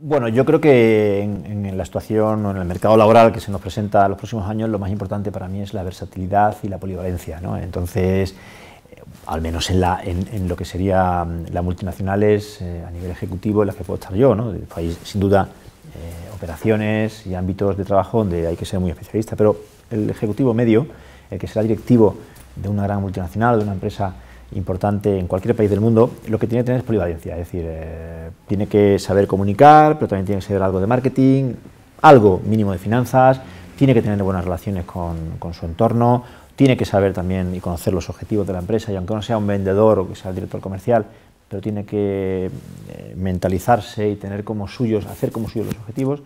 Bueno, yo creo que en, la situación o en el mercado laboral que se nos presenta en los próximos años, lo más importante para mí es la versatilidad y la polivalencia. ¿no? Entonces, eh, al menos en, lo que sería mm, las multinacionales eh, a nivel ejecutivo en las que puedo estar yo. ¿no? Hay, sin duda, eh, operaciones y ámbitos de trabajo donde hay que ser muy especialista, pero el ejecutivo medio, el que será directivo de una gran multinacional, de una empresa importante en cualquier país del mundo, lo que tiene que tener es polivalencia, es decir, eh, tiene que saber comunicar, pero también tiene que saber algo de marketing, algo mínimo de finanzas, tiene que tener buenas relaciones con, su entorno, tiene que saber también y conocer los objetivos de la empresa, y aunque no sea un vendedor o que sea el director comercial, pero tiene que eh, mentalizarse y tener como suyos, hacer como suyos los objetivos.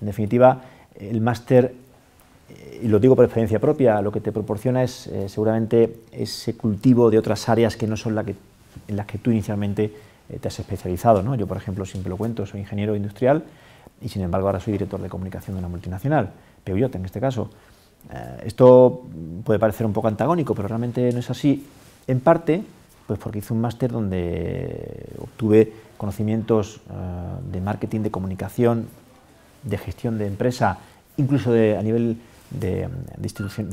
En definitiva, el máster y lo digo por experiencia propia, lo que te proporciona es eh, seguramente ese cultivo de otras áreas que no son la que, en las que tú inicialmente eh, te has especializado. Yo, por ejemplo, siempre lo cuento, soy ingeniero industrial y sin embargo ahora soy director de comunicación de una multinacional, Peugeot en este caso. Eh, esto puede parecer un poco antagónico, pero realmente no es así. En parte, pues porque hice un máster donde obtuve conocimientos de marketing, de comunicación, de gestión de empresa, incluso de, a nivel de,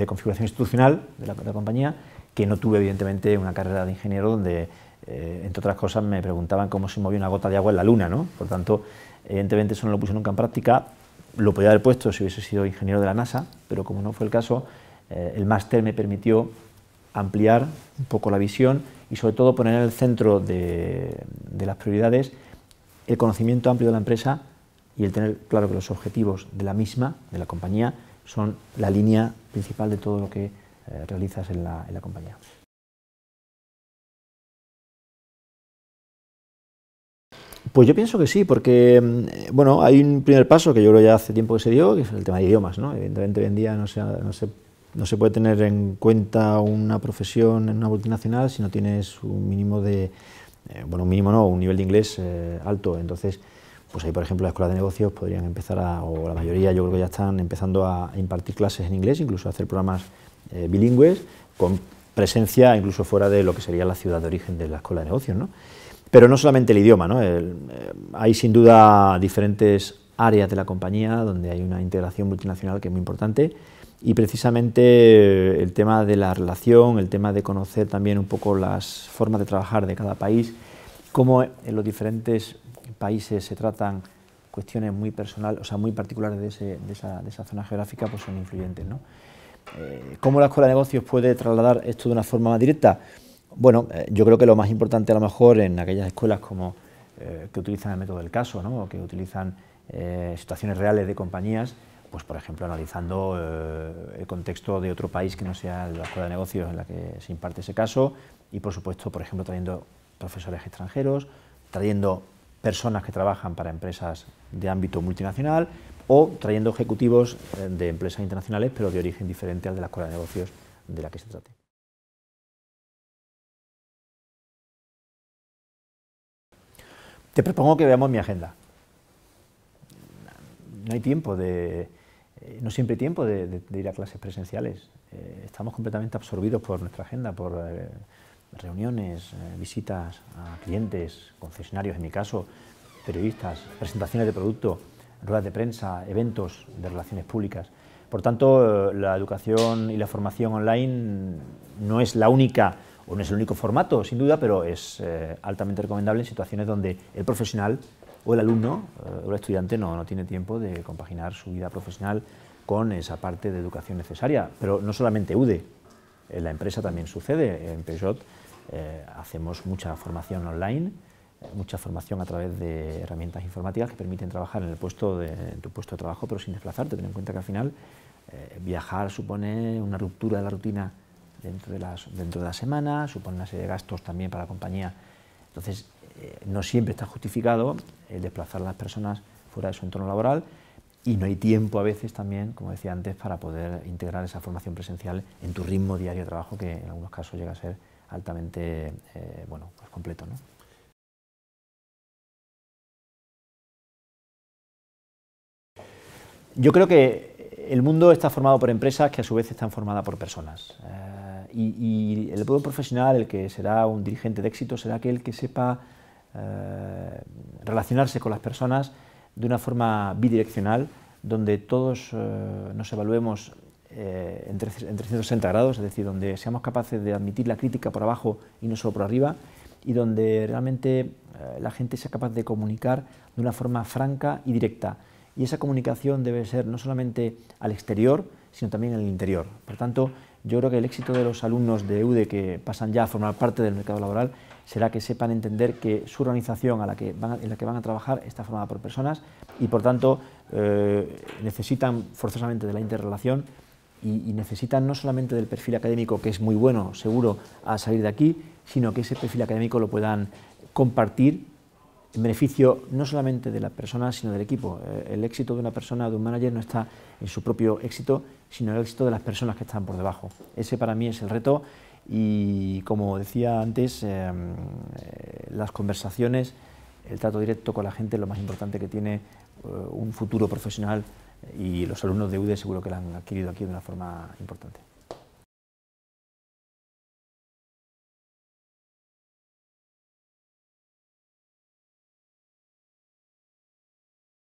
configuración institucional de la, compañía, que no tuve evidentemente una carrera de ingeniero donde, eh, entre otras cosas, me preguntaban cómo se movía una gota de agua en la luna. ¿no? Por tanto, evidentemente eso no lo puse nunca en práctica. Lo podía haber puesto si hubiese sido ingeniero de la NASA, pero como no fue el caso, eh, el máster me permitió ampliar un poco la visión y sobre todo poner en el centro de, las prioridades el conocimiento amplio de la empresa y el tener claro que los objetivos de la misma, de la compañía, son la línea principal de todo lo que eh, realizas en la, en la compañía. Pues yo pienso que sí, porque mm, bueno, hay un primer paso que yo creo ya hace tiempo que se dio, que es el tema de idiomas. ¿no? Evidentemente hoy en día no se, no, se, puede tener en cuenta una profesión en una multinacional si no tienes un mínimo de, eh, bueno, un mínimo no, un nivel de inglés eh, alto. Entonces, pues ahí, por ejemplo, la escuela de negocios podrían empezar, a, o la mayoría yo creo que ya están empezando a impartir clases en inglés, incluso a hacer programas eh, bilingües, con presencia incluso fuera de lo que sería la ciudad de origen de la escuela de negocios. Pero no solamente el idioma, ¿no? Eh, hay sin duda diferentes áreas de la compañía donde hay una integración multinacional que es muy importante y precisamente el tema de la relación, el tema de conocer también un poco las formas de trabajar de cada país, cómo en los diferentes países se tratan cuestiones muy personales, o sea, muy particulares de, esa, zona geográfica, pues son influyentes. ¿no? Eh, ¿Cómo la escuela de negocios puede trasladar esto de una forma más directa? Bueno, eh, yo creo que lo más importante a lo mejor en aquellas escuelas como eh, que utilizan el método del caso, o que utilizan situaciones reales de compañías, pues por ejemplo analizando el contexto de otro país que no sea la escuela de negocios en la que se imparte ese caso y por supuesto, por ejemplo, trayendo profesores extranjeros, trayendo personas que trabajan para empresas de ámbito multinacional o trayendo ejecutivos eh, de empresas internacionales, pero de origen diferente al de la escuela de negocios de la que se trate. Te propongo que veamos mi agenda. No hay tiempo de, eh, no siempre hay tiempo de, ir a clases presenciales. Eh, estamos completamente absorbidos por nuestra agenda, por reuniones, eh, visitas a clientes, concesionarios en mi caso, periodistas, presentaciones de producto, ruedas de prensa, eventos de relaciones públicas. Por tanto, eh, la educación y la formación online no es la única o no es el único formato, sin duda, pero es eh, altamente recomendable en situaciones donde el profesional o el alumno o el estudiante no, no tiene tiempo de compaginar su vida profesional con esa parte de educación necesaria. Pero no solamente UDE, en la empresa también sucede. En Peugeot eh, hacemos mucha formación online, eh, mucha formación a través de herramientas informáticas que permiten trabajar en, el puesto de, tu puesto de trabajo, pero sin desplazarte. Ten en cuenta que al final eh, viajar supone una ruptura de la rutina dentro de, las, dentro de la semana, supone una serie de gastos también para la compañía. Entonces, no siempre está justificado el desplazar a las personas fuera de su entorno laboral y no hay tiempo a veces también, como decía antes, para poder integrar esa formación presencial en tu ritmo diario de trabajo, que en algunos casos llega a ser altamente eh, bueno, pues completo. ¿no? Yo creo que el mundo está formado por empresas que a su vez están formadas por personas. Eh, y, el pueblo profesional, el que será un dirigente de éxito, será aquel que sepa eh, relacionarse con las personas de una forma bidireccional, donde todos nos evaluemos eh, en, 360 grados, es decir, donde seamos capaces de admitir la crítica por abajo y no solo por arriba, y donde realmente eh, la gente sea capaz de comunicar de una forma franca y directa. Y esa comunicación debe ser no solamente al exterior, sino también en el interior. Por tanto, yo creo que el éxito de los alumnos de EUDE que pasan ya a formar parte del mercado laboral será que sepan entender que su organización en la que van a trabajar está formada por personas y por tanto eh, necesitan forzosamente de la interrelación y, necesitan no solamente del perfil académico, que es muy bueno, seguro, a salir de aquí, sino que ese perfil académico lo puedan compartir en beneficio no solamente de las personas sino del equipo. Eh, el éxito de una persona, de un manager, no está en su propio éxito, sino en el éxito de las personas que están por debajo. Ese para mí es el reto y, como decía antes, eh, eh, las conversaciones, el trato directo con la gente es lo más importante que tiene un futuro profesional y los alumnos de UDE seguro que la han adquirido aquí de una forma importante.